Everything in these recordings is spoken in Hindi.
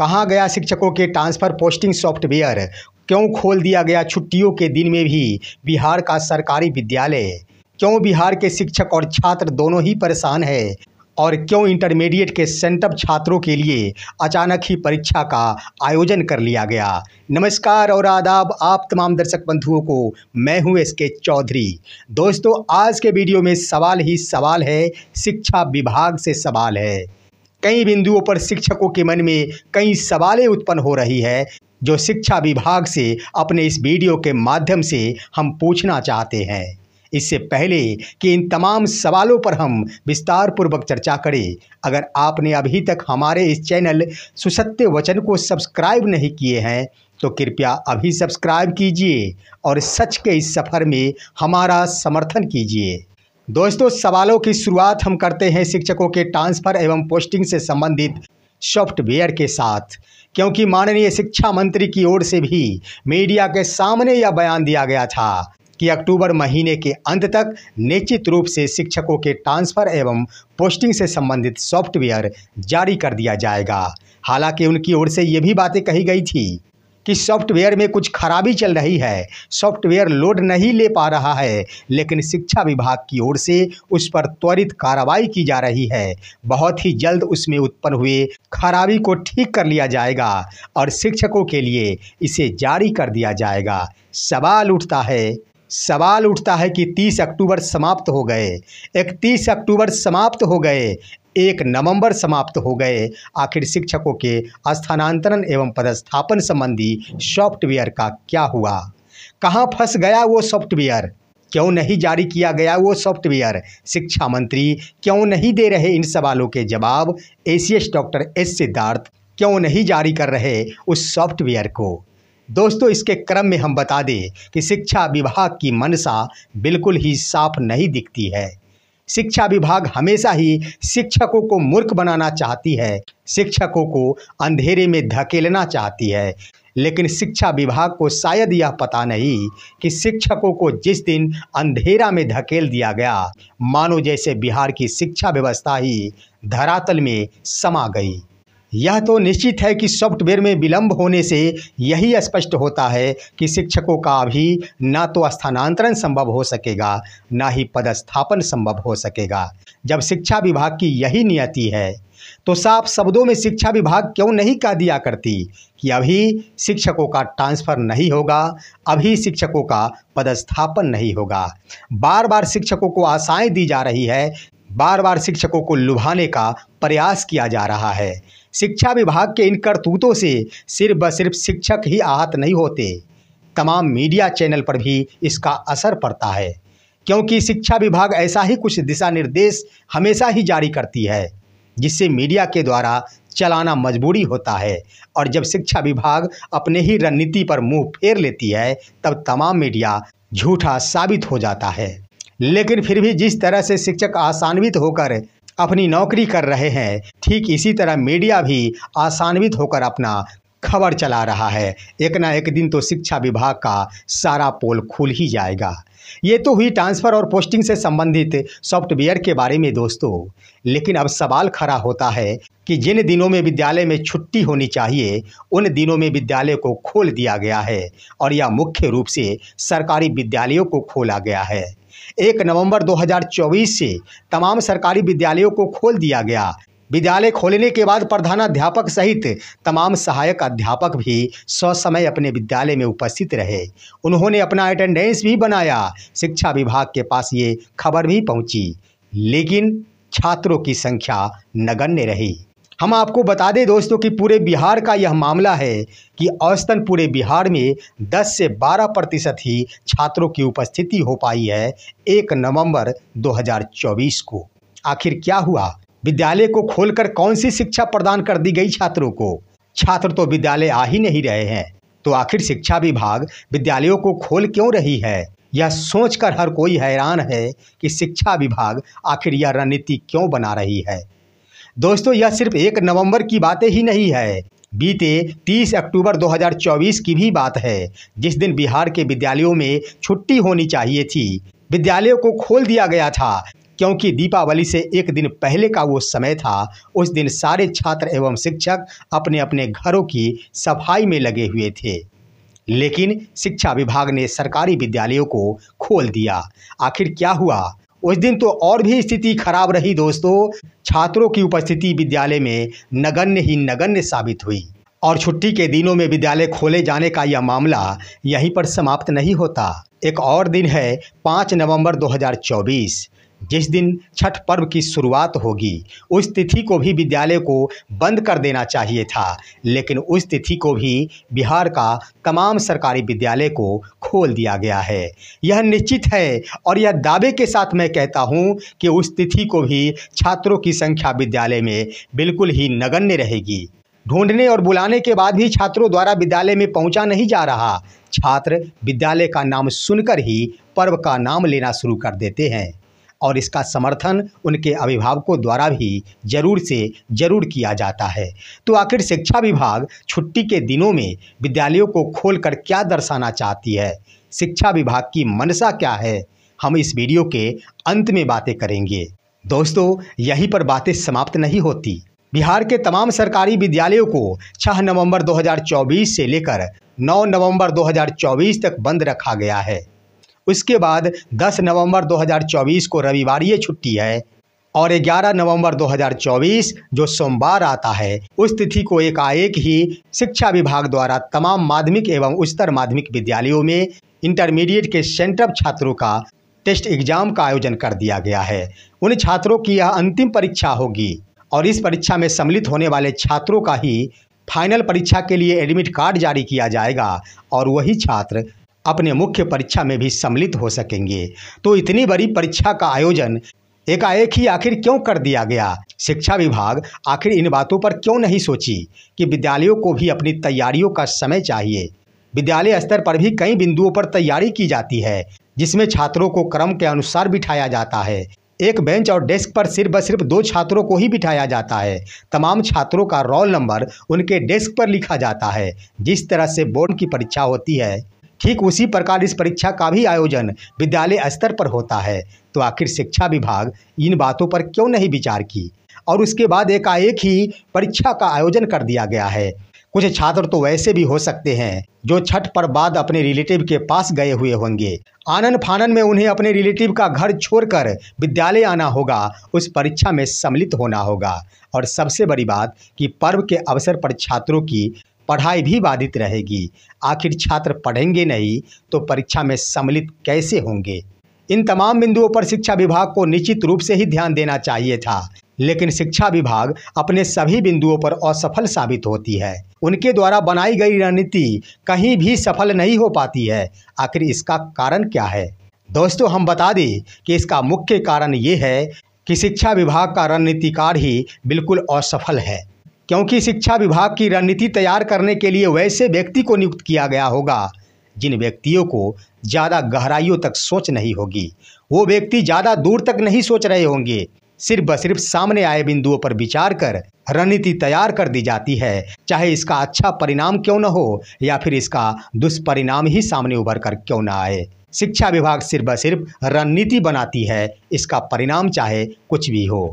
कहाँ गया शिक्षकों के ट्रांसफ़र पोस्टिंग सॉफ्टवेयर क्यों खोल दिया गया छुट्टियों के दिन में भी बिहार का सरकारी विद्यालय क्यों बिहार के शिक्षक और छात्र दोनों ही परेशान है और क्यों इंटरमीडिएट के सेंटअप छात्रों के लिए अचानक ही परीक्षा का आयोजन कर लिया गया नमस्कार और आदाब आप तमाम दर्शक बंधुओं को मैं हूं एस के चौधरी दोस्तों आज के वीडियो में सवाल ही सवाल है शिक्षा विभाग से सवाल है कई बिंदुओं पर शिक्षकों के मन में कई सवालें उत्पन्न हो रही है जो शिक्षा विभाग से अपने इस वीडियो के माध्यम से हम पूछना चाहते हैं इससे पहले कि इन तमाम सवालों पर हम विस्तार पूर्वक चर्चा करें अगर आपने अभी तक हमारे इस चैनल सुसत्य वचन को सब्सक्राइब नहीं किए हैं तो कृपया अभी सब्सक्राइब कीजिए और सच के इस सफ़र में हमारा समर्थन कीजिए दोस्तों सवालों की शुरुआत हम करते हैं शिक्षकों के ट्रांसफर एवं पोस्टिंग से संबंधित सॉफ्टवेयर के साथ क्योंकि माननीय शिक्षा मंत्री की ओर से भी मीडिया के सामने यह बयान दिया गया था कि अक्टूबर महीने के अंत तक निश्चित रूप से शिक्षकों के ट्रांसफर एवं पोस्टिंग से संबंधित सॉफ्टवेयर जारी कर दिया जाएगा हालांकि उनकी ओर से ये भी बातें कही गई थी कि सॉफ्टवेयर में कुछ खराबी चल रही है सॉफ्टवेयर लोड नहीं ले पा रहा है लेकिन शिक्षा विभाग की ओर से उस पर त्वरित कार्रवाई की जा रही है बहुत ही जल्द उसमें उत्पन्न हुए खराबी को ठीक कर लिया जाएगा और शिक्षकों के लिए इसे जारी कर दिया जाएगा सवाल उठता है सवाल उठता है कि 30 अक्टूबर समाप्त हो गए 31 अक्टूबर समाप्त हो गए एक नवंबर समाप्त हो गए आखिर शिक्षकों के स्थानांतरण एवं पदस्थापन संबंधी सॉफ्टवेयर का क्या हुआ कहाँ फंस गया वो सॉफ्टवेयर क्यों नहीं जारी किया गया वो सॉफ्टवेयर शिक्षा मंत्री क्यों नहीं दे रहे इन सवालों के जवाब एस डॉक्टर एस सिद्धार्थ क्यों नहीं जारी कर रहे उस सॉफ्टवेयर को दोस्तों इसके क्रम में हम बता दें कि शिक्षा विभाग की मनसा बिल्कुल ही साफ नहीं दिखती है शिक्षा विभाग हमेशा ही शिक्षकों को मूर्ख बनाना चाहती है शिक्षकों को अंधेरे में धकेलना चाहती है लेकिन शिक्षा विभाग को शायद यह पता नहीं कि शिक्षकों को जिस दिन अंधेरा में धकेल दिया गया मानो जैसे बिहार की शिक्षा व्यवस्था ही धरातल में समा गई यह तो निश्चित है कि सॉफ्टवेयर में विलंब होने से यही स्पष्ट होता है कि शिक्षकों का अभी ना तो स्थानांतरण संभव हो सकेगा ना ही पदस्थापन संभव हो सकेगा जब शिक्षा विभाग की यही नियति है तो साफ शब्दों में शिक्षा विभाग क्यों नहीं कह दिया करती कि अभी शिक्षकों का ट्रांसफ़र नहीं होगा अभी शिक्षकों का पदस्थापन नहीं होगा बार बार शिक्षकों को आशाएं दी जा रही है बार बार शिक्षकों को लुभाने का प्रयास किया जा रहा है शिक्षा विभाग के इन करतूतों से सिर्फ ब सिर्फ शिक्षक ही आहत नहीं होते तमाम मीडिया चैनल पर भी इसका असर पड़ता है क्योंकि शिक्षा विभाग ऐसा ही कुछ दिशा निर्देश हमेशा ही जारी करती है जिससे मीडिया के द्वारा चलाना मजबूरी होता है और जब शिक्षा विभाग अपने ही रणनीति पर मुंह फेर लेती है तब तमाम मीडिया झूठा साबित हो जाता है लेकिन फिर भी जिस तरह से शिक्षक आसान्वित होकर अपनी नौकरी कर रहे हैं ठीक इसी तरह मीडिया भी आसान्वित होकर अपना खबर चला रहा है एक ना एक दिन तो शिक्षा विभाग का सारा पोल खुल ही जाएगा ये तो हुई ट्रांसफ़र और पोस्टिंग से संबंधित सॉफ्टवेयर के बारे में दोस्तों लेकिन अब सवाल खड़ा होता है कि जिन दिनों में विद्यालय में छुट्टी होनी चाहिए उन दिनों में विद्यालय को खोल दिया गया है और यह मुख्य रूप से सरकारी विद्यालयों को खोला गया है एक नवंबर 2024 से तमाम सरकारी विद्यालयों को खोल दिया गया विद्यालय खोलने के बाद प्रधानाध्यापक सहित तमाम सहायक अध्यापक भी ससमय अपने विद्यालय में उपस्थित रहे उन्होंने अपना अटेंडेंस भी बनाया शिक्षा विभाग के पास ये खबर भी पहुंची लेकिन छात्रों की संख्या नगण्य रही हम आपको बता दें दोस्तों कि पूरे बिहार का यह मामला है कि औसतन पूरे बिहार में 10 से 12 प्रतिशत ही छात्रों की उपस्थिति हो पाई है एक नवंबर 2024 को आखिर क्या हुआ विद्यालय को खोलकर कौन सी शिक्षा प्रदान कर दी गई छात्रों को छात्र तो विद्यालय आ ही नहीं रहे हैं तो आखिर शिक्षा विभाग विद्यालयों को खोल क्यों रही है यह सोचकर हर कोई हैरान है कि शिक्षा विभाग आखिर यह रणनीति क्यों बना रही है दोस्तों यह सिर्फ एक नवंबर की बातें ही नहीं है बीते 30 अक्टूबर 2024 की भी बात है जिस दिन बिहार के विद्यालयों में छुट्टी होनी चाहिए थी विद्यालयों को खोल दिया गया था क्योंकि दीपावली से एक दिन पहले का वो समय था उस दिन सारे छात्र एवं शिक्षक अपने अपने घरों की सफाई में लगे हुए थे लेकिन शिक्षा विभाग ने सरकारी विद्यालयों को खोल दिया आखिर क्या हुआ उस दिन तो और भी स्थिति खराब रही दोस्तों छात्रों की उपस्थिति विद्यालय में नगण्य ही नगण्य साबित हुई और छुट्टी के दिनों में विद्यालय खोले जाने का यह मामला यहीं पर समाप्त नहीं होता एक और दिन है पाँच नवंबर 2024 जिस दिन छठ पर्व की शुरुआत होगी उस तिथि को भी विद्यालय को बंद कर देना चाहिए था लेकिन उस तिथि को भी बिहार का तमाम सरकारी विद्यालय को खोल दिया गया है यह निश्चित है और यह दावे के साथ मैं कहता हूँ कि उस तिथि को भी छात्रों की संख्या विद्यालय में बिल्कुल ही नगण्य रहेगी ढूंढने और बुलाने के बाद भी छात्रों द्वारा विद्यालय में पहुंचा नहीं जा रहा छात्र विद्यालय का नाम सुनकर ही पर्व का नाम लेना शुरू कर देते हैं और इसका समर्थन उनके अभिभावकों द्वारा भी जरूर से जरूर किया जाता है तो आखिर शिक्षा विभाग छुट्टी के दिनों में विद्यालयों को खोलकर क्या दर्शाना चाहती है शिक्षा विभाग की मनसा क्या है हम इस वीडियो के अंत में बातें करेंगे दोस्तों यहीं पर बातें समाप्त नहीं होती बिहार के तमाम सरकारी विद्यालयों को 6 नवंबर 2024 से लेकर 9 नवंबर 2024 तक बंद रखा गया है उसके बाद 10 नवंबर 2024 को रविवार ये छुट्टी है और 11 नवंबर 2024 जो सोमवार आता है उस तिथि को एकाएक ही शिक्षा विभाग द्वारा तमाम माध्यमिक एवं उच्चतर माध्यमिक विद्यालयों में इंटरमीडिएट के सेंटर छात्रों का टेस्ट एग्जाम का आयोजन कर दिया गया है उन छात्रों की यह अंतिम परीक्षा होगी और इस परीक्षा में सम्मिलित होने वाले छात्रों का ही फाइनल परीक्षा के लिए एडमिट कार्ड जारी किया जाएगा और वही छात्र अपने मुख्य परीक्षा में भी सम्मिलित हो सकेंगे तो इतनी बड़ी परीक्षा का आयोजन एकाएक ही आखिर क्यों कर दिया गया शिक्षा विभाग आखिर इन बातों पर क्यों नहीं सोची कि विद्यालयों को भी अपनी तैयारियों का समय चाहिए विद्यालय स्तर पर भी कई बिंदुओं पर तैयारी की जाती है जिसमें छात्रों को क्रम के अनुसार बिठाया जाता है एक बेंच और डेस्क पर सिर्फ ब सिर्फ दो छात्रों को ही बिठाया जाता है तमाम छात्रों का रोल नंबर उनके डेस्क पर लिखा जाता है जिस तरह से बोर्ड की परीक्षा होती है ठीक उसी प्रकार इस परीक्षा का भी आयोजन विद्यालय स्तर पर होता है तो आखिर शिक्षा विभाग इन बातों पर क्यों नहीं विचार की और उसके बाद एकाएक ही परीक्षा का आयोजन कर दिया गया है कुछ छात्र तो वैसे भी हो सकते हैं जो छठ पर बाद अपने रिलेटिव के पास गए हुए होंगे आनन फानन में उन्हें अपने रिलेटिव का घर छोड़कर विद्यालय आना होगा उस परीक्षा में सम्मिलित होना होगा और सबसे बड़ी बात कि पर्व के अवसर पर छात्रों की पढ़ाई भी बाधित रहेगी आखिर छात्र पढ़ेंगे नहीं तो परीक्षा में सम्मिलित कैसे होंगे इन तमाम बिंदुओं पर शिक्षा विभाग को निश्चित रूप से ही ध्यान देना चाहिए था लेकिन शिक्षा विभाग अपने सभी बिंदुओं पर असफल साबित होती है उनके द्वारा बनाई गई रणनीति कहीं भी सफल नहीं हो पाती है आखिर इसका कारण क्या है दोस्तों हम बता दें कि इसका मुख्य कारण ये है कि शिक्षा विभाग का रणनीतिकार ही बिल्कुल असफल है क्योंकि शिक्षा विभाग की रणनीति तैयार करने के लिए वैसे व्यक्ति को नियुक्त किया गया होगा जिन व्यक्तियों को ज़्यादा गहराइयों तक सोच नहीं होगी वो व्यक्ति ज़्यादा दूर तक नहीं सोच रहे होंगे सिर्फ ब सिर्फ सामने आए बिंदुओं पर विचार कर रणनीति तैयार कर दी जाती है चाहे इसका अच्छा परिणाम क्यों न हो या फिर इसका दुष्परिणाम ही सामने उभर कर क्यों न आए शिक्षा विभाग सिर्फ ब सिर्फ रणनीति बनाती है इसका परिणाम चाहे कुछ भी हो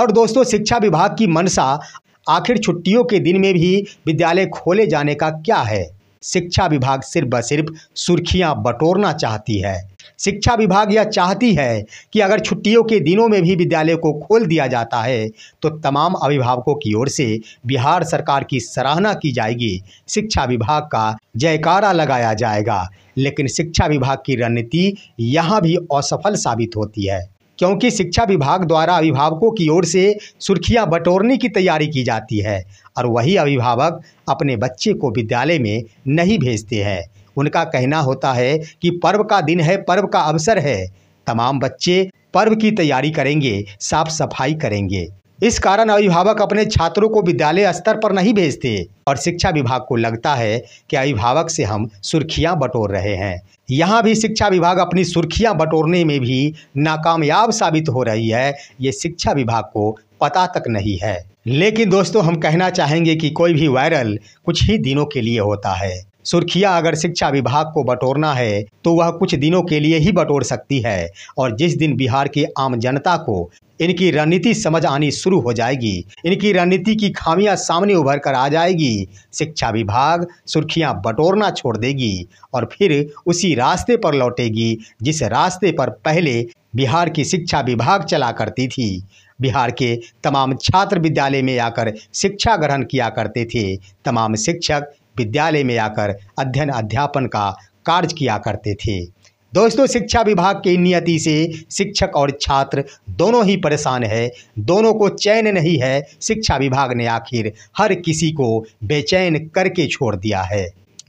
और दोस्तों शिक्षा विभाग की मनसा आखिर छुट्टियों के दिन में भी विद्यालय खोले जाने का क्या है शिक्षा विभाग सिर्फ ब सिर्फ सुर्खियां बटोरना चाहती है शिक्षा विभाग यह चाहती है कि अगर छुट्टियों के दिनों में भी विद्यालय को खोल दिया जाता है तो तमाम अभिभावकों की ओर से बिहार सरकार की सराहना की जाएगी शिक्षा विभाग का जयकारा लगाया जाएगा लेकिन शिक्षा विभाग की रणनीति यहाँ भी असफल साबित होती है क्योंकि शिक्षा विभाग द्वारा अभिभावकों की ओर से सुर्खियां बटोरने की तैयारी की जाती है और वही अभिभावक अपने बच्चे को विद्यालय में नहीं भेजते हैं उनका कहना होता है कि पर्व का दिन है पर्व का अवसर है तमाम बच्चे पर्व की तैयारी करेंगे साफ सफाई करेंगे इस कारण अभिभावक अपने छात्रों को विद्यालय स्तर पर नहीं भेजते और शिक्षा विभाग को लगता है कि अभिभावक से हम सुर्खियां बटोर रहे हैं यहाँ भी शिक्षा विभाग अपनी सुर्खियां बटोरने में भी नाकामयाब साबित हो रही है ये शिक्षा विभाग को पता तक नहीं है लेकिन दोस्तों हम कहना चाहेंगे कि कोई भी वायरल कुछ ही दिनों के लिए होता है सुर्खिया अगर शिक्षा विभाग को बटोरना है तो वह कुछ दिनों के लिए ही बटोर सकती है और जिस दिन बिहार की आम जनता को इनकी रणनीति समझ आनी शुरू हो जाएगी इनकी रणनीति की खामियां सामने उभर कर आ जाएगी शिक्षा विभाग सुर्खियां बटोरना छोड़ देगी और फिर उसी रास्ते पर लौटेगी जिस रास्ते पर पहले बिहार की शिक्षा विभाग चला करती थी बिहार के तमाम छात्र विद्यालय में आकर शिक्षा ग्रहण किया करते थे तमाम शिक्षक विद्यालय में आकर अध्ययन अध्यापन का कार्य किया करते थे दोस्तों शिक्षा विभाग की नियति से शिक्षक और छात्र दोनों ही परेशान है दोनों को चैन नहीं है शिक्षा विभाग ने आखिर हर किसी को बेचैन करके छोड़ दिया है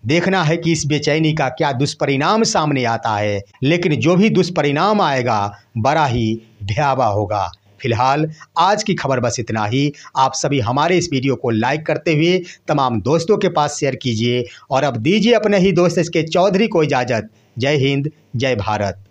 देखना है कि इस बेचैनी का क्या दुष्परिणाम सामने आता है लेकिन जो भी दुष्परिणाम आएगा बड़ा ही भयावह होगा फिलहाल आज की खबर बस इतना ही आप सभी हमारे इस वीडियो को लाइक करते हुए तमाम दोस्तों के पास शेयर कीजिए और अब दीजिए अपने ही दोस्त इसके चौधरी को इजाज़त जय हिंद जय भारत